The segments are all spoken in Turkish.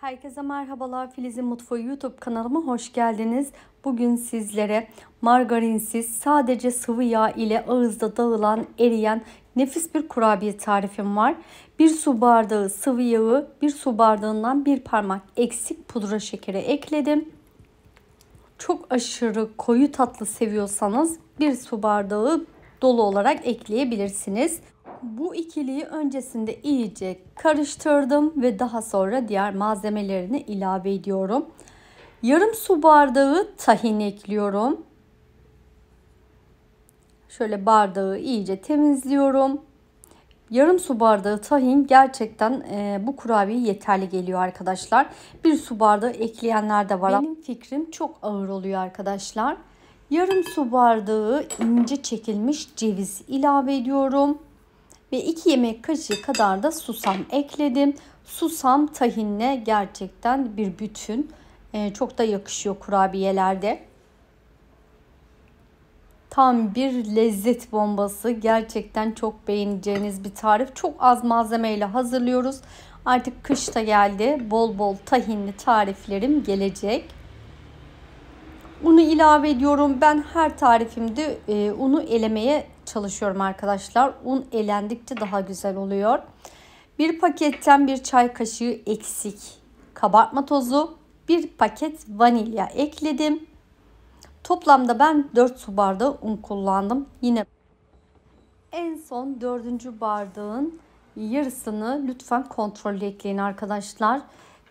Herkese merhabalar. Filiz'in Mutfağı YouTube kanalıma hoş geldiniz. Bugün sizlere margarinsiz sadece sıvı yağ ile ağızda dağılan, eriyen nefis bir kurabiye tarifim var. Bir su bardağı sıvı yağı, bir su bardağından bir parmak eksik pudra şekeri ekledim. Çok aşırı koyu tatlı seviyorsanız bir su bardağı dolu olarak ekleyebilirsiniz. Bu ikiliyi öncesinde iyice karıştırdım ve daha sonra diğer malzemelerini ilave ediyorum. Yarım su bardağı tahin ekliyorum. Şöyle bardağı iyice temizliyorum. Yarım su bardağı tahin gerçekten e, bu kurabiye yeterli geliyor arkadaşlar. Bir su bardağı ekleyenler de var. Benim fikrim çok ağır oluyor arkadaşlar. Yarım su bardağı ince çekilmiş ceviz ilave ediyorum ve 2 yemek kaşığı kadar da susam ekledim. Susam tahinle gerçekten bir bütün. Ee, çok da yakışıyor kurabiyelerde. Tam bir lezzet bombası. Gerçekten çok beğeneceğiniz bir tarif. Çok az malzemeyle hazırlıyoruz. Artık kış da geldi. Bol bol tahinli tariflerim gelecek. Unu ilave ediyorum. Ben her tarifimde e, unu elemeye çalışıyorum arkadaşlar. Un elendikçe daha güzel oluyor. Bir paketten bir çay kaşığı eksik kabartma tozu, bir paket vanilya ekledim. Toplamda ben 4 su bardağı un kullandım. Yine en son 4. bardağın yarısını lütfen kontrollü ekleyin arkadaşlar.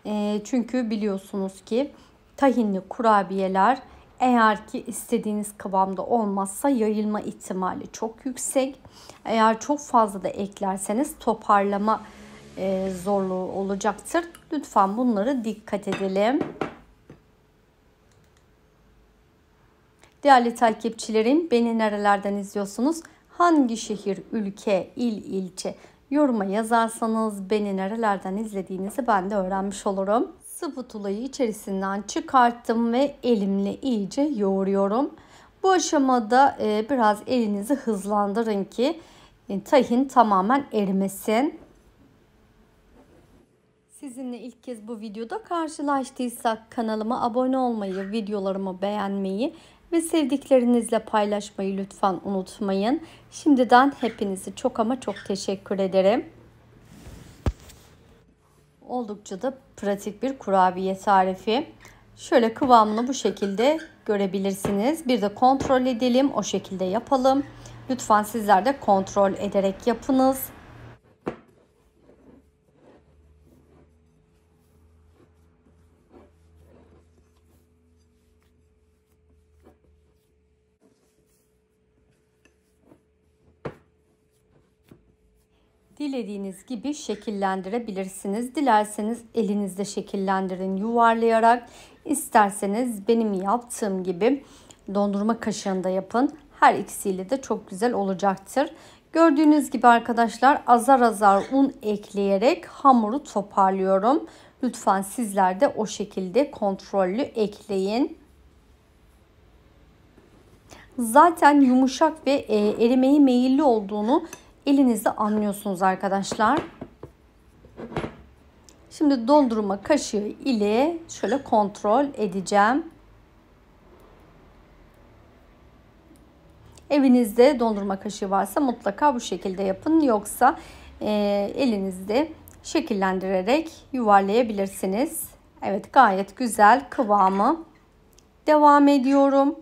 E, çünkü biliyorsunuz ki tahinli kurabiyeler eğer ki istediğiniz kıvamda olmazsa yayılma ihtimali çok yüksek. Eğer çok fazla da eklerseniz toparlama e, zorluğu olacaktır. Lütfen bunları dikkat edelim. Değerli takipçilerim beni nerelerden izliyorsunuz? Hangi şehir, ülke, il, ilçe yoruma yazarsanız beni nerelerden izlediğinizi ben de öğrenmiş olurum. Sıvı içerisinden çıkarttım ve elimle iyice yoğuruyorum. Bu aşamada e, biraz elinizi hızlandırın ki e, tahin tamamen erimesin. Sizinle ilk kez bu videoda karşılaştıysak kanalıma abone olmayı, videolarımı beğenmeyi ve sevdiklerinizle paylaşmayı lütfen unutmayın. Şimdiden hepinizi çok ama çok teşekkür ederim. Oldukça da pratik bir kurabiye tarifi. Şöyle kıvamını bu şekilde görebilirsiniz. Bir de kontrol edelim. O şekilde yapalım. Lütfen sizler de kontrol ederek yapınız. dilediğiniz gibi şekillendirebilirsiniz. Dilerseniz elinizde şekillendirin yuvarlayarak. İsterseniz benim yaptığım gibi dondurma kaşığında yapın. Her ikisiyle de çok güzel olacaktır. Gördüğünüz gibi arkadaşlar azar azar un ekleyerek hamuru toparlıyorum. Lütfen sizler de o şekilde kontrollü ekleyin. Zaten yumuşak ve e, erimeye meyilli olduğunu elinizle anlıyorsunuz arkadaşlar. Şimdi dondurma kaşığı ile şöyle kontrol edeceğim. Evinizde dondurma kaşığı varsa mutlaka bu şekilde yapın. Yoksa e, elinizde şekillendirerek yuvarlayabilirsiniz. Evet gayet güzel kıvamı. Devam ediyorum.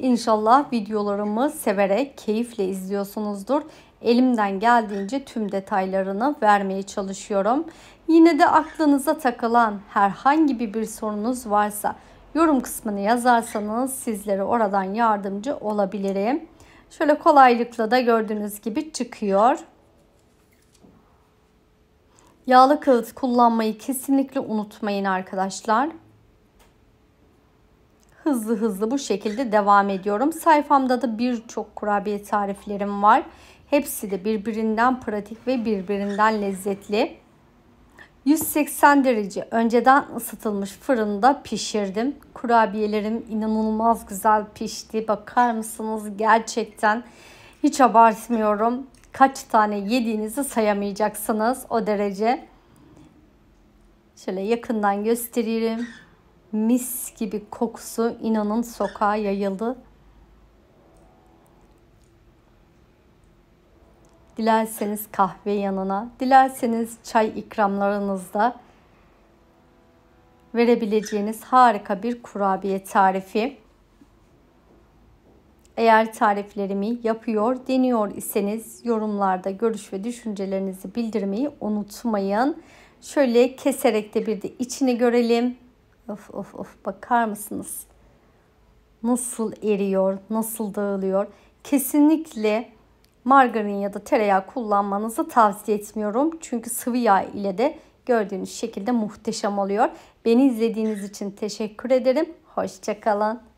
İnşallah videolarımı severek, keyifle izliyorsunuzdur. Elimden geldiğince tüm detaylarını vermeye çalışıyorum. Yine de aklınıza takılan herhangi bir, sorunuz varsa yorum kısmını yazarsanız sizlere oradan yardımcı olabilirim. Şöyle kolaylıkla da gördüğünüz gibi çıkıyor. Yağlı kağıt kullanmayı kesinlikle unutmayın arkadaşlar hızlı hızlı bu şekilde devam ediyorum. Sayfamda da birçok kurabiye tariflerim var. Hepsi de birbirinden pratik ve birbirinden lezzetli. 180 derece önceden ısıtılmış fırında pişirdim. Kurabiyelerim inanılmaz güzel pişti. Bakar mısınız gerçekten hiç abartmıyorum. Kaç tane yediğinizi sayamayacaksınız o derece. Şöyle yakından gösteririm mis gibi kokusu inanın sokağa yayıldı. Dilerseniz kahve yanına, dilerseniz çay ikramlarınızda verebileceğiniz harika bir kurabiye tarifi. Eğer tariflerimi yapıyor, deniyor iseniz yorumlarda görüş ve düşüncelerinizi bildirmeyi unutmayın. Şöyle keserek de bir de içini görelim. Of of of bakar mısınız? Nasıl eriyor, nasıl dağılıyor? Kesinlikle margarin ya da tereyağı kullanmanızı tavsiye etmiyorum. Çünkü sıvı yağ ile de gördüğünüz şekilde muhteşem oluyor. Beni izlediğiniz için teşekkür ederim. Hoşçakalın.